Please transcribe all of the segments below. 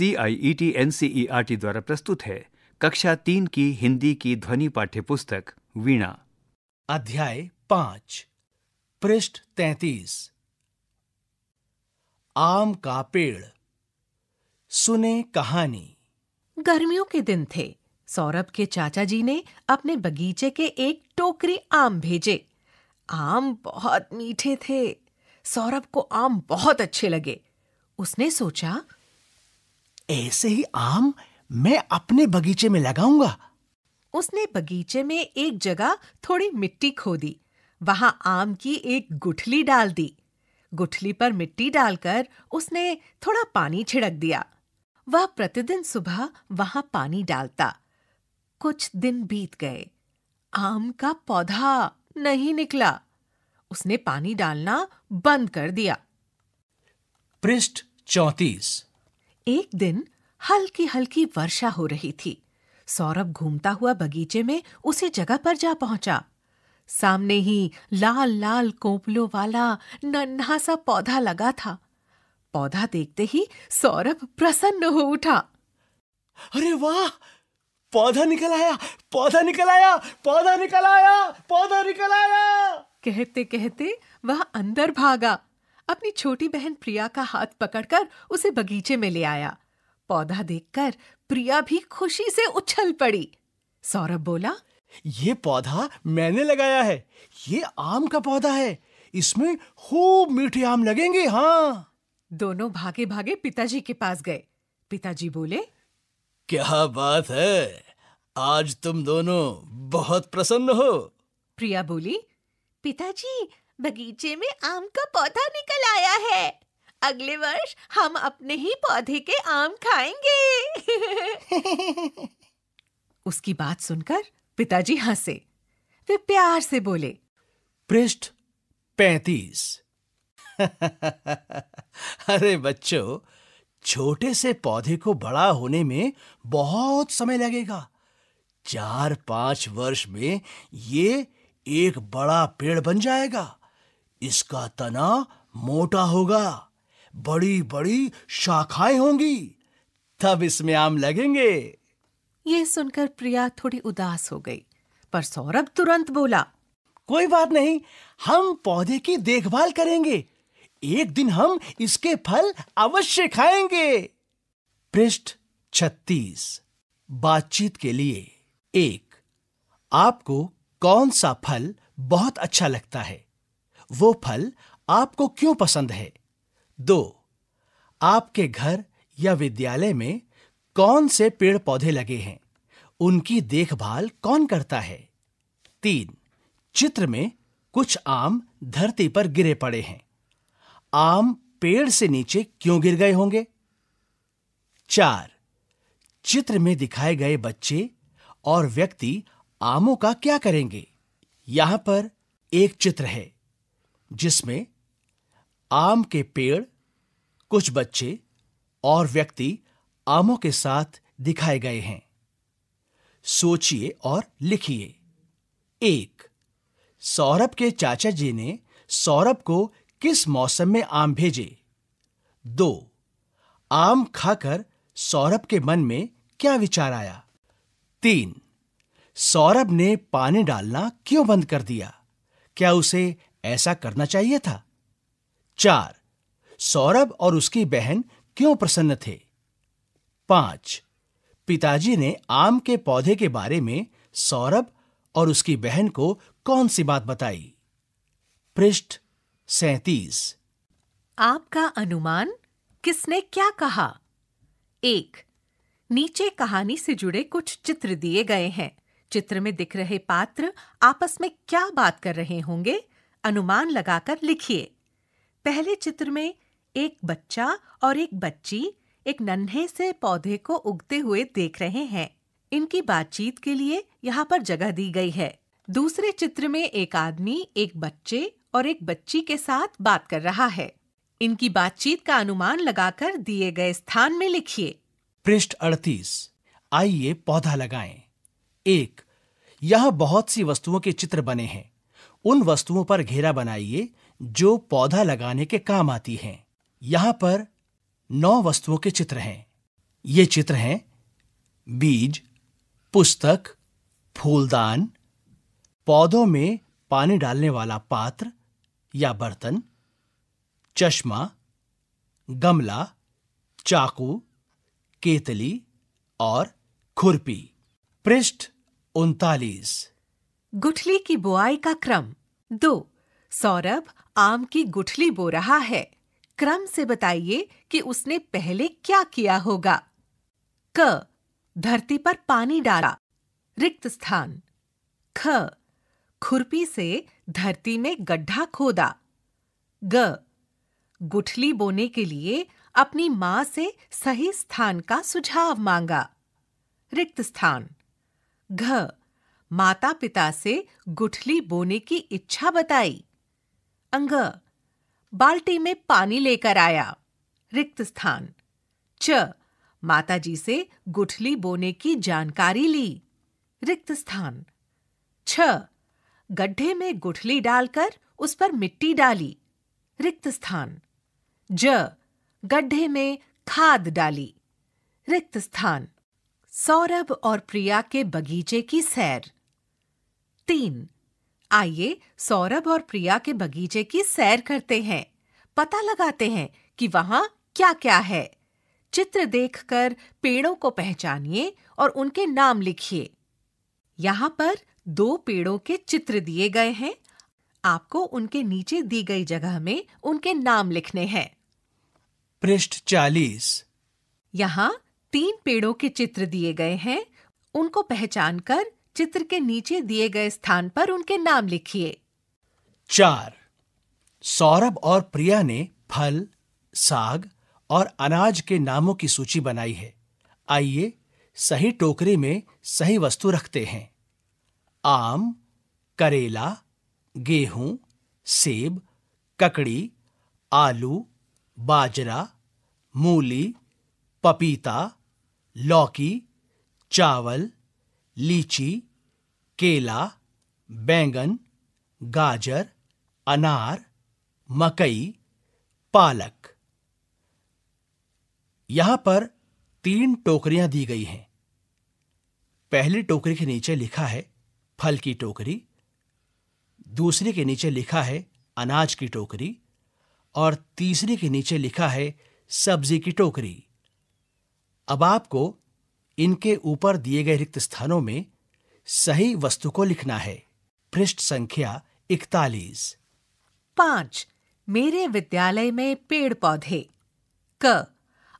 C I E T N C E R T द्वारा प्रस्तुत है कक्षा तीन की हिंदी की ध्वनि पाठ्य पुस्तक वीणा अध्याय पांच पृष्ठ तैतीस आम का पेड़ सुने कहानी गर्मियों के दिन थे सौरभ के चाचा जी ने अपने बगीचे के एक टोकरी आम भेजे आम बहुत मीठे थे सौरभ को आम बहुत अच्छे लगे उसने सोचा ऐसे ही आम मैं अपने बगीचे में लगाऊंगा उसने बगीचे में एक जगह थोड़ी मिट्टी खोदी वहां आम की एक गुठली डाल दी गुठली पर मिट्टी डालकर उसने थोड़ा पानी छिड़क दिया वह प्रतिदिन सुबह वहां पानी डालता कुछ दिन बीत गए आम का पौधा नहीं निकला उसने पानी डालना बंद कर दिया पृष्ठ चौतीस एक दिन हल्की हल्की वर्षा हो रही थी सौरभ घूमता हुआ बगीचे में उसी जगह पर जा पहुंचा सामने ही लाल लाल कोपलों वाला नन्हा सा पौधा लगा था पौधा देखते ही सौरभ प्रसन्न हो उठा अरे वाह पौधा निकल आया पौधा निकल आया पौधा निकल आया पौधा निकल आया कहते कहते वह अंदर भागा अपनी छोटी बहन प्रिया का हाथ पकड़कर उसे बगीचे में ले आया पौधा देखकर प्रिया भी खुशी से उछल पड़ी सौरभ बोला ये पौधा मैंने लगाया है ये आम का पौधा है इसमें खूब मीठे आम लगेंगे हाँ दोनों भागे भागे पिताजी के पास गए पिताजी बोले क्या बात है आज तुम दोनों बहुत प्रसन्न हो प्रिया बोली पिताजी बगीचे में आम का पौधा निकल आया है अगले वर्ष हम अपने ही पौधे के आम खाएंगे उसकी बात सुनकर पिताजी हंसे वे प्यार से बोले पृष्ठ पैतीस अरे बच्चों छोटे से पौधे को बड़ा होने में बहुत समय लगेगा चार पांच वर्ष में ये एक बड़ा पेड़ बन जाएगा इसका तना मोटा होगा बड़ी बड़ी शाखाएं होंगी तब इसमें आम लगेंगे ये सुनकर प्रिया थोड़ी उदास हो गई पर सौरभ तुरंत बोला कोई बात नहीं हम पौधे की देखभाल करेंगे एक दिन हम इसके फल अवश्य खाएंगे पृष्ठ छत्तीस बातचीत के लिए एक आपको कौन सा फल बहुत अच्छा लगता है वो फल आपको क्यों पसंद है दो आपके घर या विद्यालय में कौन से पेड़ पौधे लगे हैं उनकी देखभाल कौन करता है तीन चित्र में कुछ आम धरती पर गिरे पड़े हैं आम पेड़ से नीचे क्यों गिर गए होंगे चार चित्र में दिखाए गए बच्चे और व्यक्ति आमों का क्या करेंगे यहां पर एक चित्र है जिसमें आम के पेड़ कुछ बच्चे और व्यक्ति आमों के साथ दिखाए गए हैं सोचिए और लिखिए एक सौरभ के चाचा जी ने सौरभ को किस मौसम में आम भेजे दो आम खाकर सौरभ के मन में क्या विचार आया तीन सौरभ ने पानी डालना क्यों बंद कर दिया क्या उसे ऐसा करना चाहिए था चार सौरभ और उसकी बहन क्यों प्रसन्न थे पांच पिताजी ने आम के पौधे के बारे में सौरभ और उसकी बहन को कौन सी बात बताई पृष्ठ सैतीस आपका अनुमान किसने क्या कहा एक नीचे कहानी से जुड़े कुछ चित्र दिए गए हैं चित्र में दिख रहे पात्र आपस में क्या बात कर रहे होंगे अनुमान लगाकर लिखिए पहले चित्र में एक बच्चा और एक बच्ची एक नन्हे से पौधे को उगते हुए देख रहे हैं इनकी बातचीत के लिए यहाँ पर जगह दी गई है दूसरे चित्र में एक आदमी एक बच्चे और एक बच्ची के साथ बात कर रहा है इनकी बातचीत का अनुमान लगाकर दिए गए स्थान में लिखिए पृष्ठ अड़तीस आइए पौधा लगाएं। एक यहाँ बहुत सी वस्तुओं के चित्र बने हैं उन वस्तुओं पर घेरा बनाइए जो पौधा लगाने के काम आती हैं यहां पर नौ वस्तुओं के चित्र हैं ये चित्र हैं बीज पुस्तक फूलदान पौधों में पानी डालने वाला पात्र या बर्तन चश्मा गमला चाकू केतली और खुरपी पृष्ठ उनतालीस गुठली की बुआई का क्रम दो सौरभ आम की गुठली बो रहा है क्रम से बताइए कि उसने पहले क्या किया होगा क धरती पर पानी डाला रिक्त स्थान ख खुरपी से धरती में गड्ढा खोदा ग गुठली बोने के लिए अपनी माँ से सही स्थान का सुझाव मांगा रिक्त स्थान घ माता पिता से गुठली बोने की इच्छा बताई अंग बाल्टी में पानी लेकर आया रिक्त स्थान च माताजी से गुठली बोने की जानकारी ली रिक्त स्थान छ गड्ढे में गुठली डालकर उस पर मिट्टी डाली रिक्त स्थान ज गड्ढे में खाद डाली रिक्त स्थान सौरभ और प्रिया के बगीचे की सैर तीन आइए सौरभ और प्रिया के बगीचे की सैर करते हैं पता लगाते हैं कि वहाँ क्या क्या है चित्र देखकर पेड़ों को पहचानिए और उनके नाम लिखिए यहाँ पर दो पेड़ों के चित्र दिए गए हैं आपको उनके नीचे दी गई जगह में उनके नाम लिखने हैं पृष्ठ चालीस यहाँ तीन पेड़ों के चित्र दिए गए हैं उनको पहचानकर चित्र के नीचे दिए गए स्थान पर उनके नाम लिखिए चार सौरभ और प्रिया ने फल साग और अनाज के नामों की सूची बनाई है आइए सही टोकरी में सही वस्तु रखते हैं आम करेला गेहूं सेब ककड़ी आलू बाजरा मूली पपीता लौकी चावल लीची केला बैंगन गाजर अनार मकई पालक यहां पर तीन टोकरियां दी गई हैं पहली टोकरी के नीचे लिखा है फल की टोकरी दूसरी के नीचे लिखा है अनाज की टोकरी और तीसरी के नीचे लिखा है सब्जी की टोकरी अब आपको इनके ऊपर दिए गए रिक्त स्थानों में सही वस्तु को लिखना है पृष्ठ संख्या इकतालीस पांच मेरे विद्यालय में पेड़ पौधे क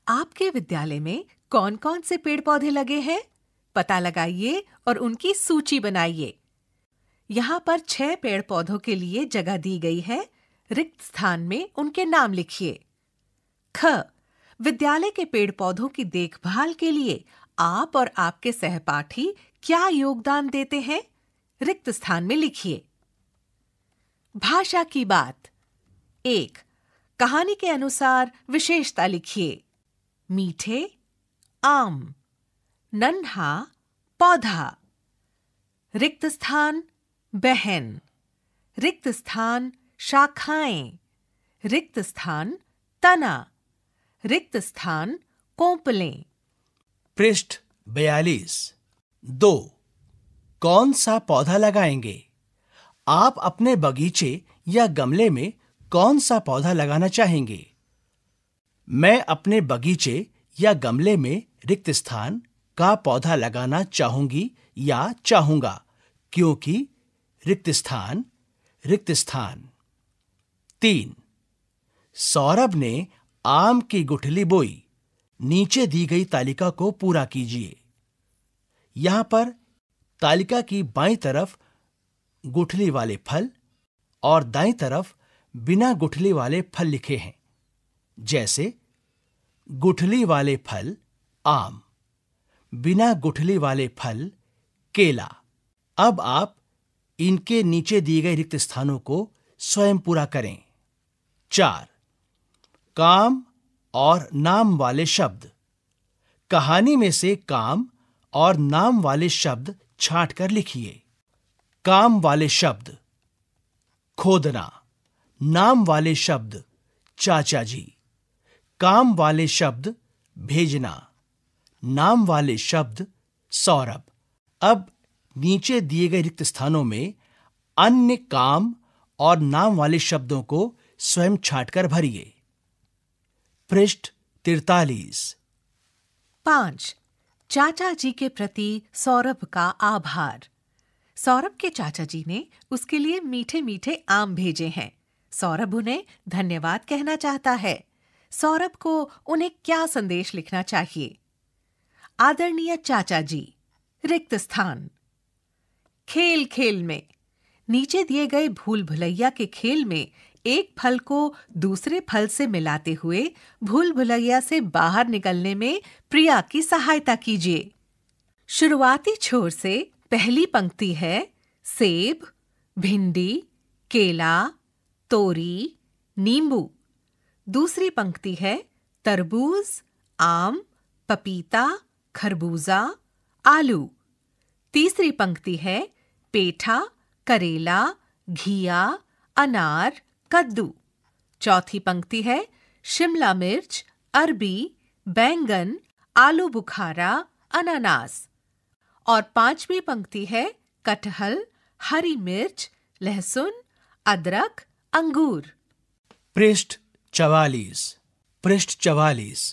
आपके विद्यालय में कौन कौन से पेड़ पौधे लगे हैं पता लगाइए और उनकी सूची बनाइए यहाँ पर छह पेड़ पौधों के लिए जगह दी गई है रिक्त स्थान में उनके नाम लिखिए ख विद्यालय के पेड़ पौधों की देखभाल के लिए आप और आपके सहपाठी क्या योगदान देते हैं रिक्त स्थान में लिखिए भाषा की बात एक कहानी के अनुसार विशेषता लिखिए मीठे आम नन्हा पौधा रिक्त स्थान बहन रिक्त स्थान शाखाएं रिक्त स्थान तना रिक्त स्थान कोंपलें पृष्ठ बयालीस दो कौन सा पौधा लगाएंगे आप अपने बगीचे या गमले में कौन सा पौधा लगाना चाहेंगे मैं अपने बगीचे या गमले में रिक्त स्थान का पौधा लगाना चाहूंगी या चाहूंगा क्योंकि रिक्त स्थान रिक्त स्थान तीन सौरभ ने आम की गुठली बोई नीचे दी गई तालिका को पूरा कीजिए यहां पर तालिका की बाई तरफ गुठली वाले फल और दाई तरफ बिना गुठली वाले फल लिखे हैं जैसे गुठली वाले फल आम बिना गुठली वाले फल केला अब आप इनके नीचे दिए गए रिक्त स्थानों को स्वयं पूरा करें चार काम और नाम वाले शब्द कहानी में से काम और नाम वाले शब्द छाट कर लिखिए काम वाले शब्द खोदना नाम वाले शब्द चाचा जी काम वाले शब्द भेजना नाम वाले शब्द सौरभ अब नीचे दिए गए रिक्त स्थानों में अन्य काम और नाम वाले शब्दों को स्वयं छाटकर भरिए पृष्ठ तिरतालीस पांच चाचा जी के प्रति सौरभ का आभार सौरभ के चाचा जी ने उसके लिए मीठे मीठे आम भेजे हैं सौरभ उन्हें धन्यवाद कहना चाहता है सौरभ को उन्हें क्या संदेश लिखना चाहिए आदरणीय चाचा जी रिक्त स्थान खेल खेल में नीचे दिए गए भूल भुलैया के खेल में एक फल को दूसरे फल से मिलाते हुए भूल भुलैया से बाहर निकलने में प्रिया की सहायता कीजिए शुरुआती छोर से पहली पंक्ति है सेब भिंडी केला तोरी नींबू दूसरी पंक्ति है तरबूज आम पपीता खरबूजा आलू तीसरी पंक्ति है पेठा करेला घिया अनार कद्दू चौथी पंक्ति है शिमला मिर्च अरबी बैंगन आलू बुखारा अनानास और पांचवी पंक्ति है कटहल हरी मिर्च लहसुन अदरक अंगूर पृष्ठ चवालीस पृष्ठ चवालीस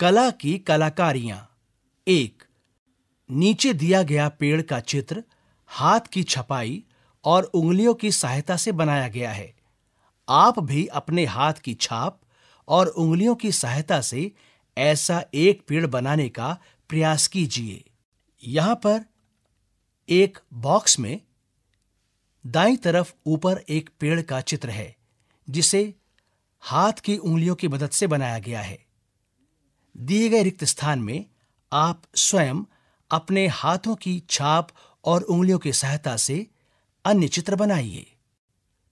कला की कलाकारियां एक नीचे दिया गया पेड़ का चित्र हाथ की छपाई और उंगलियों की सहायता से बनाया गया है आप भी अपने हाथ की छाप और उंगलियों की सहायता से ऐसा एक पेड़ बनाने का प्रयास कीजिए यहां पर एक बॉक्स में दाई तरफ ऊपर एक पेड़ का चित्र है जिसे हाथ की उंगलियों की मदद से बनाया गया है दिए गए रिक्त स्थान में आप स्वयं अपने हाथों की छाप और उंगलियों की सहायता से अन्य चित्र बनाइए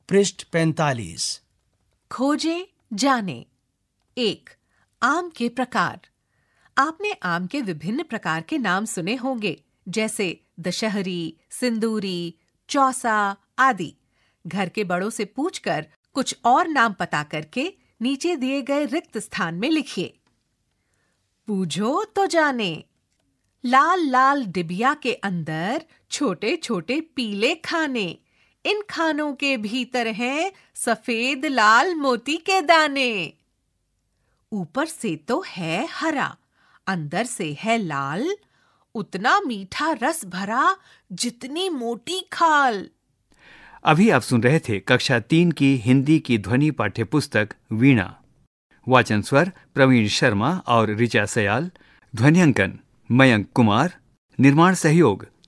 पृष्ठ पैंतालीस खोजे जाने एक आम के प्रकार आपने आम के विभिन्न प्रकार के नाम सुने होंगे जैसे दशहरी सिंदूरी चौसा आदि घर के बड़ों से पूछकर कुछ और नाम पता करके नीचे दिए गए रिक्त स्थान में लिखिए पूछो तो जाने लाल लाल डिबिया के अंदर छोटे छोटे पीले खाने इन खानों के भीतर हैं सफेद लाल मोती के दाने ऊपर से तो है हरा अंदर से है लाल उतना मीठा रस भरा जितनी मोटी खाल अभी आप सुन रहे थे कक्षा तीन की हिंदी की ध्वनि पाठ्य पुस्तक वीणा वाचन स्वर प्रवीण शर्मा और ऋचा सयाल ध्वनियांकन मयंक कुमार निर्माण सहयोग